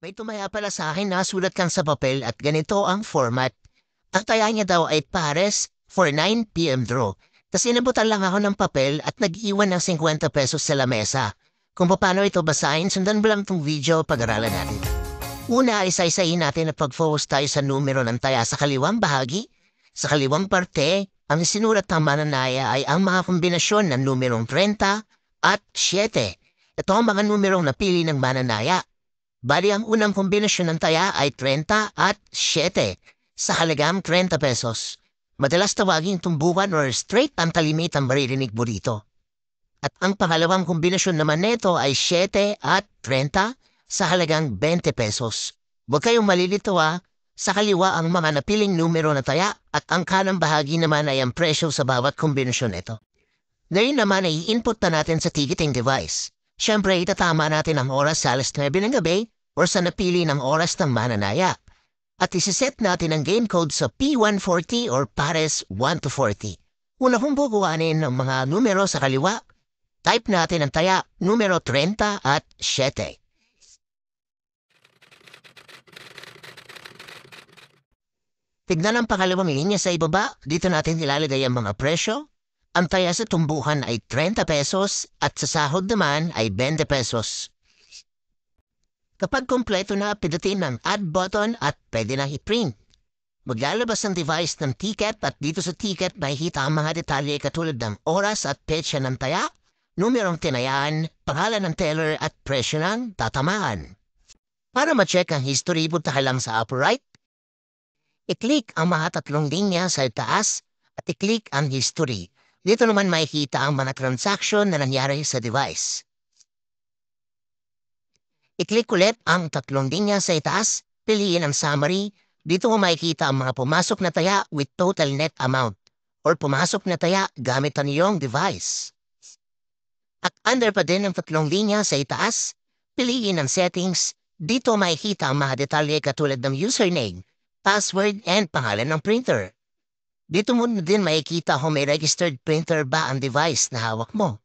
May tumaya pala sa akin na sulat lang sa papel at ganito ang format. Ang taya niya daw ay pares for 9pm draw. Tapos inabutan lang ako ng papel at nag-iwan ng 50 pesos sa lamesa. Kung paano ito basahin, sundan mo lang itong video pag-aralan natin. Una, isa-isahin natin na pag-focus tayo sa numero ng taya sa kaliwang bahagi. Sa kaliwang parte, ang sinulat ng mananaya ay ang mga kombinasyon ng numerong 30 at 7. Ito ang mga numerong napili ng mananaya Bali ang unang kombinasyon ng taya ay 30 at 7 sa halagang 30 pesos. Madalas tawagin tumbukan or straight ang talimit ang maririnig mo dito. At ang pangalawang kombinasyon naman nito ay 7 at 30 sa halagang 20 pesos. Huwag kayong malilito ha. Ah. Sa kaliwa ang mga napiling numero na taya at ang kanang bahagi naman ay ang presyo sa bawat kombinasyon nito. Ngayon naman ay input na natin sa ticketing device. Siyempre, itatama natin ang oras sa alas 9 ng gabi or sa napili ng oras ng mananaya. At isiset natin ang game code sa P140 or pares 1 to 40. Una kong bukuanin ang mga numero sa kaliwa, type natin ang taya numero 30 at 7. Tignan ang pangalawang linya sa ibaba, dito natin ilalagay ang mga presyo, ang taya sa tumbuhan ay 30 pesos at sa sahod naman ay 20 pesos. Kapag kompleto na, pindutin ng add button at pwede na i-print. Maglalabas ang device ng ticket at dito sa ticket may makikita ang mga detalye katulad ng oras at petsa ng taya, numerong tinayaan, pangalan ng teller at presyo ng tatamaan. Para ma-check ang history, buta lang sa upper right. I-click ang mga tatlong linya sa taas at i-click ang history. Dito naman makikita ang mga transaction na nangyari sa device. I-click ulit ang tatlong linya sa itaas, piliin ang summary. Dito mo makikita ang mga pumasok na taya with total net amount or pumasok na taya gamit ang iyong device. At under pa din ang tatlong linya sa itaas, piliin ang settings. Dito makikita ang mga detalye katulad ng username, password, and pangalan ng printer. Dito mo din makikita kung may registered printer ba ang device na hawak mo.